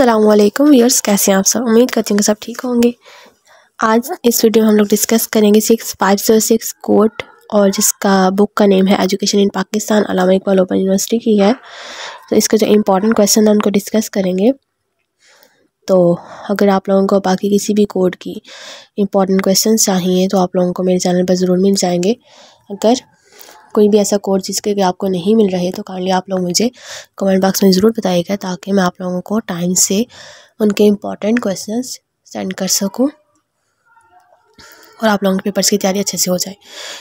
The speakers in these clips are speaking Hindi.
अल्लाम वीयर्स कैसे हैं आप सब उम्मीद करती हूँ कि सब ठीक होंगे आज इस वीडियो में हम लोग डिस्कस करेंगे six five zero six course और जिसका बुक का नेम है education in Pakistan Allama Iqbal open university की है तो इसका जो इम्पोर्टेंट क्वेश्चन है उनको डिस्कस करेंगे तो अगर आप लोगों को बाकी किसी भी कोड की इम्पोर्टेंट क्वेश्चन चाहिए तो आप लोगों को मेरे चैनल पर ज़रूर मिल जाएंगे अगर कोई भी ऐसा कोर्स जिसके आपको नहीं मिल रहे तो काइंडली आप लोग मुझे कमेंट बॉक्स में ज़रूर बताइएगा ताकि मैं आप लोगों को टाइम से उनके इम्पॉर्टेंट क्वेश्चंस सेंड कर सकूँ और आप लोगों के पेपर्स की तैयारी अच्छे से हो जाए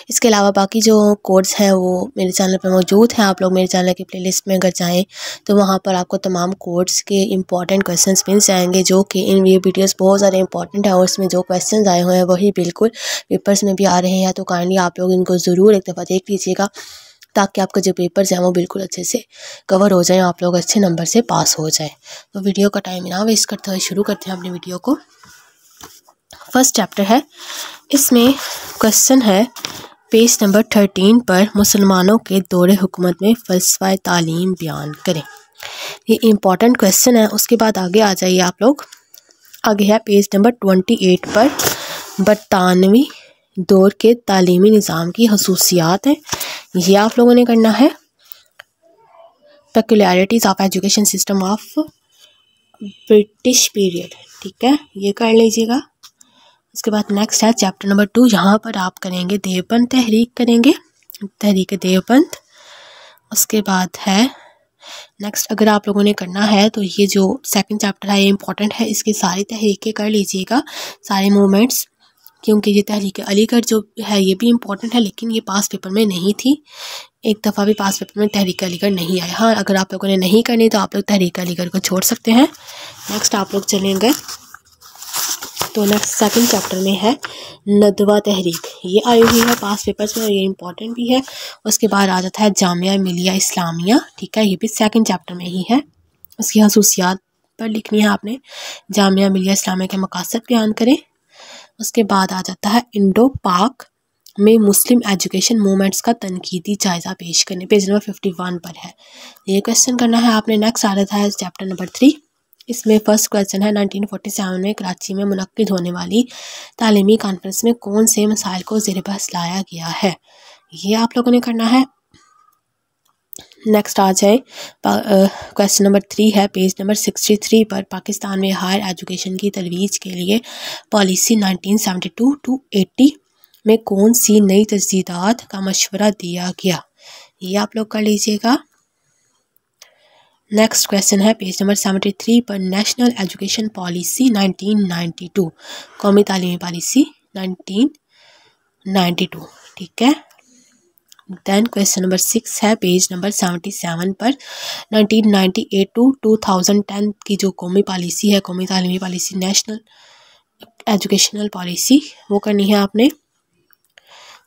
इसके अलावा बाकी जो कोर्स हैं वो मेरे चैनल पर मौजूद हैं आप लोग मेरे चैनल प्ले लिस्ट में अगर जाएँ तो वहाँ पर आपको तमाम कोर्स के इंपॉर्टेंट क्वेश्चन मिल जाएंगे जो कि इन वीडियोज़ बहुत ज़्यादा इंपॉर्टेंट हैं और उसमें जो क्वेश्चन आए हुए हैं वही बिल्कुल पेपर्स में भी आ रहे हैं तो काइंडली आप लोग इनको ज़रूर एक दफ़ा देख लीजिएगा ताकि आपका जो पेपर्स हैं वो बिल्कुल अच्छे से कवर हो जाए आप लोग अच्छे नंबर से पास हो जाए तो वीडियो का टाइम ना वेस्ट करते हुए शुरू करते हैं अपनी वीडियो को फर्स्ट चैप्टर है इसमें क्वेश्चन है पेज नंबर थर्टीन पर मुसलमानों के दौरे हुकूमत में फ़लसफ़ा तालीम बयान करें ये इम्पॉर्टेंट क्वेश्चन है उसके बाद आगे आ जाइए आप लोग आगे है पेज नंबर ट्वेंटी एट पर बरतानवी दौर के तालीमी निज़ाम की खसूसियात हैं ये आप लोगों ने करना है peculiarities of education system of British period ठीक है ये कर लीजिएगा उसके बाद नेक्स्ट है चैप्टर नंबर टू यहाँ पर आप करेंगे देवपंथ तहरीक करेंगे तहरीक देवपंथ उसके बाद है नेक्स्ट अगर आप लोगों ने करना है तो ये जो सेकंड चैप्टर है ये इंपॉर्टेंट है इसकी सारी तहरीकें कर लीजिएगा सारे मूवमेंट्स क्योंकि ये तहरीक अलीगढ़ जो है ये भी इम्पोर्टेंट है लेकिन ये पास पेपर में नहीं थी एक दफ़ा भी पास पेपर में तहरीक अलीगढ़ नहीं आया हाँ अगर आप लोगों ने नहीं करनी तो आप लोग तहरीक अलीगढ़ को छोड़ सकते हैं नेक्स्ट आप लोग चलेंगे तो नेक्स्ट सेकंड चैप्टर में है नदवा तहरीक ये आई हुई है पास पेपर्स में और ये इंपॉर्टेंट भी है उसके बाद आ जाता है जामिया मिलिया इस्लामिया ठीक है ये भी सेकंड चैप्टर में ही है उसकी खसूसियात पर लिखनी है आपने जामिया मिलिया इस्लामिया के मकासद बयान करें उसके बाद आ जाता है इंडो पाक में मुस्लिम एजुकेशन मूवमेंट्स का तनकीदी जायज़ा पेश करने पेज नंबर फिफ्टी वन पर है ये क्वेश्चन करना है आपने नेक्स्ट आ रहा था चैप्टर नंबर थ्री इसमें फर्स्ट क्वेश्चन है 1947 में कराची में मनद होने वाली तालीमी कॉन्फ्रेंस में कौन से मसाइल को जेरबस लाया गया है ये आप लोगों ने करना है नेक्स्ट आ जाए क्वेश्चन नंबर थ्री है पेज नंबर सिक्सटी थ्री पर पाकिस्तान में हायर एजुकेशन की तलवीज के लिए policy nineteen seventy two to eighty में कौन सी नई तजदीदात का मशवरा दिया गया ये आप लोग कर लीजिएगा नेक्स्ट क्वेश्चन है पेज नंबर सेवेंटी थ्री पर national education policy nineteen ninety two कौमी तालीमी पॉलिसी नाइनटीन नाइन्टी टू ठीक है देन क्वेश्चन नंबर सिक्स है पेज नंबर सेवेंटी सेवन पर nineteen ninety eight to two thousand ten की जो कौमी पॉलिसी है कौमी तालीमी पॉलिसी नेशनल एजुकेशनल पॉलिसी वो करनी है आपने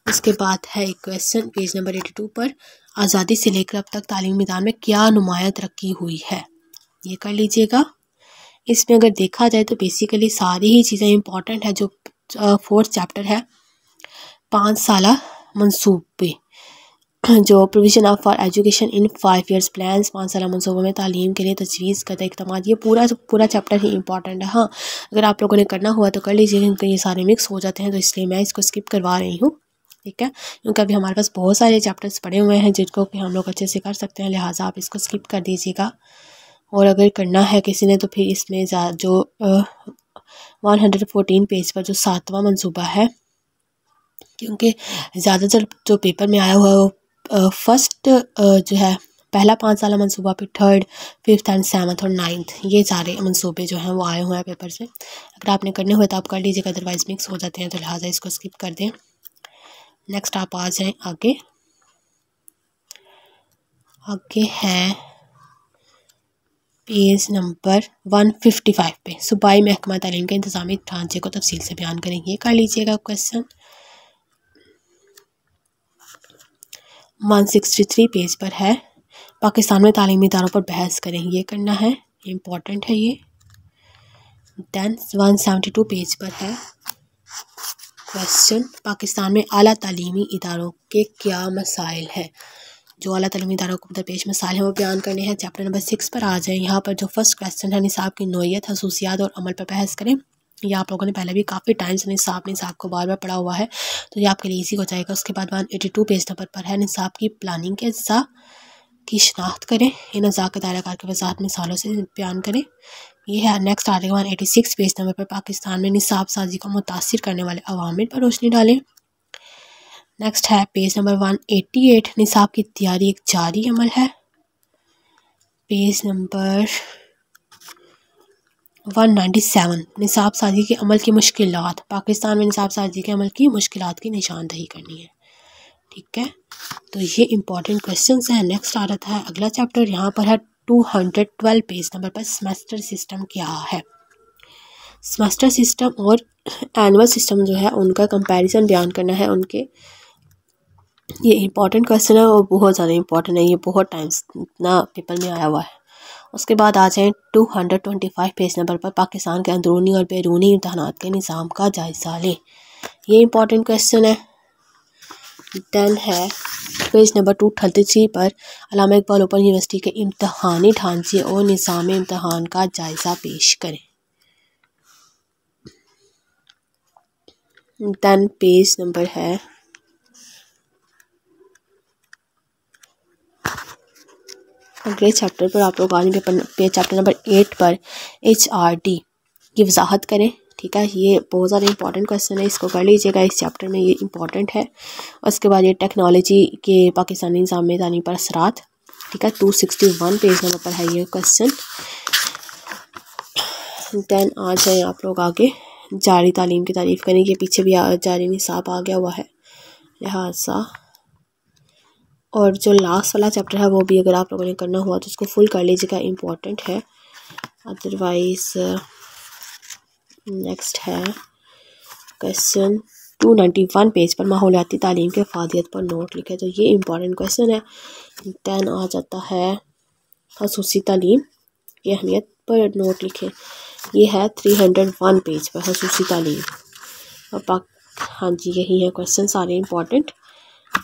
उसके बाद है एक question page number eighty two पर आज़ादी से लेकर अब तक तालीम मैदान में क्या नुमाया तरक्की हुई है ये कर लीजिएगा इसमें अगर देखा जाए तो बेसिकली सारी ही चीज़ें इंपॉर्टेंट है जो फोर्थ चैप्टर है पाँच साल मनसूबे जो provision of for education in five years plans पाँच साल मनसूबों में तालीम के लिए तजवीज़ करता इकदाम ये पूरा पूरा चैप्टर ही इंपॉर्टेंट है हाँ अगर आप लोगों ने करना हुआ तो कर लीजिए क्योंकि ये सारे मिक्स हो जाते हैं तो इसलिए मैं इसको स्किप करवा रही हूँ ठीक है क्योंकि अभी हमारे पास बहुत सारे चैप्टर्स पड़े हुए हैं जिनको कि हम लोग अच्छे से कर सकते हैं लिहाजा आप इसको स्किप कर दीजिएगा और अगर करना है किसी ने तो फिर इसमें जो वन हंड्रेड फोटीन पेज पर जो सातवां मनसूबा है क्योंकि ज़्यादातर जो पेपर में आया हुआ है वो फर्स्ट जो है पहला पाँच साल मनसूबा फिर थर्ड फिफ्थ एंड सेवन्थ और नाइन्थ ये सारे मनसूबे जो हैं वो आए हुए हैं पेपर से अगर आपने करने हुए तो आप कर लीजिएगा अदरवाइज मिक्स हो जाते हैं तो लिहाजा इसको स्किप कर दें नेक्स्ट आप आ जाएं आगे आगे है page number one fifty five पे सूबाई महकमा तलीम के इंतजामी ढांचे को तफसील से बयान करेंगे कर लीजिएगा question one sixty three page पर है पाकिस्तान में तालीमी इदारों पर बहस करें ये करना है इम्पोर्टेंट है ये then one seventy two page पर है क्वेश्चन पाकिस्तान में अली तलीमी इदारों के क्या मसाइल हैं जो अली तलीमी इदारों को दरपेश मतलब मसाइल हैं वो बयान करने हैं चैप्टर नंबर सिक्स पर आ जाएँ यहाँ पर जो फर्स्ट क्वेश्चन है निसाब की नोयत खसूसियात और अमल पर बहस करें ये आप लोगों ने पहले भी काफ़ी टाइम से निसाब निसाब को बार बार पढ़ा हुआ है तो ये आपके लिए ईजी हो जाएगा उसके बाद one eighty two page number पर है निसाब की प्लानिंग के अज्जा की शनाख्त करें इन अज़ा के कार के वजात मिसालों से बयान करें ये है next article one eighty six page number पर पाकिस्तान में निसाब साजी को मुतासर करने वाले अवामिल पर रोशनी डालें नेक्स्ट है page number one eighty eight निसाब की तैयारी एक जारी अमल है page number one ninety seven निसाब साजी के अमल की मुश्किल पाकिस्तान में निसाब साजी के अमल की मुश्किल की निशानदही करनी है ठीक है तो ये इंपॉर्टेंट क्वेश्चन हैं नेक्स्ट आ रहा था अगला चैप्टर यहाँ पर है two hundred twelve page number पर सेमेस्टर सिस्टम क्या है सेमेस्टर सिस्टम और एनुअल सिस्टम जो है उनका कंपैरिजन बयान करना है उनके ये इंपॉर्टेंट क्वेश्चन है और बहुत ज़्यादा इंपॉर्टेंट है ये बहुत टाइम्स इतना पेपर में आया हुआ है उसके बाद आ जाएँ two hundred twenty five page number पर पाकिस्तान के अंदरूनी और बैरूनी इम्तहान के निज़ाम का जायज़ा लें ये इंपॉर्टेंट क्वेश्चन है टेन है page number two thirty three पर अलामा इकबाल ओपन यूनिवर्सिटी के इम्तहानी ढांचे और निज़ाम इम्तहान का जायज़ा पेश करें टेन पेज नंबर है अगले चैप्टर पर आप लोग आने पेपर चैप्टर नंबर एट पर एच आर डी की वजाहत करें ठीक है ये बहुत ज़्यादा इंपॉर्टेंट क्वेश्चन है इसको कर लीजिएगा इस चैप्टर में ये इंपॉर्टेंट है उसके बाद ये टेक्नोलॉजी के पाकिस्तानी निज़ाम पर असरात ठीक है two sixty one page number पर है ये क्वेश्चन दैन आ जाए आप लोग आगे जारी तालीम की तारीफ़ करें के पीछे भी जारी निसाब आ गया हुआ है लिहाजा और जो लास्ट वाला चैप्टर है वो भी अगर आप लोगों ने करना हुआ तो उसको फुल कर लीजिएगा इम्पॉर्टेंट है अदरवाइज़ नेक्स्ट है question two ninety one page पर माहौलियाती तालीम के फादियत पर नोट लिखे तो ये इम्पॉर्टेंट क्वेश्चन है दैन आ जाता है खसूसी तालीम की अहमियत पर नोट लिखे ये है थ्री हंड्रेड वन पेज पर खसूसी तालीम और हाँ जी यही है क्वेश्चन सारे इम्पॉर्टेंट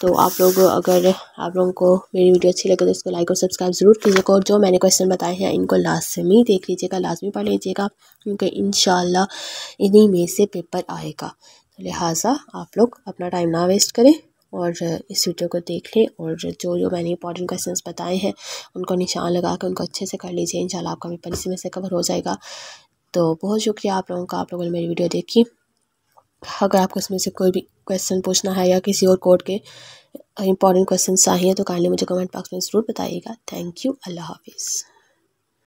तो आप लोग अगर आप लोगों को मेरी वीडियो अच्छी लगे तो इसको लाइक और सब्सक्राइब ज़रूर कीजिएगा और जो मैंने क्वेश्चन बताए हैं इनको लाजमी देख लीजिएगा लाजमी पढ़ लीजिएगा क्योंकि इन इन्हीं में से पेपर आएगा तो लिहाजा आप लोग अपना टाइम ना वेस्ट करें और इस वीडियो को देख लें और जो जो मैंने इंपॉर्टेंट क्वेश्चन बताए हैं उनको निशान लगा कर उनको अच्छे से कर लीजिए इन आपका पेपर इसी में से कवर हो जाएगा तो बहुत शुक्रिया आप लोगों का आप लोगों ने मेरी वीडियो देखी अगर आपको इसमें से कोई भी क्वेश्चन पूछना है या किसी और कोर्ट के इंपॉर्टेंट क्वेश्चन चाहिए तो काइंडली मुझे कमेंट बॉक्स में ज़रूर बताइएगा थैंक यू अल्लाह हाफिज़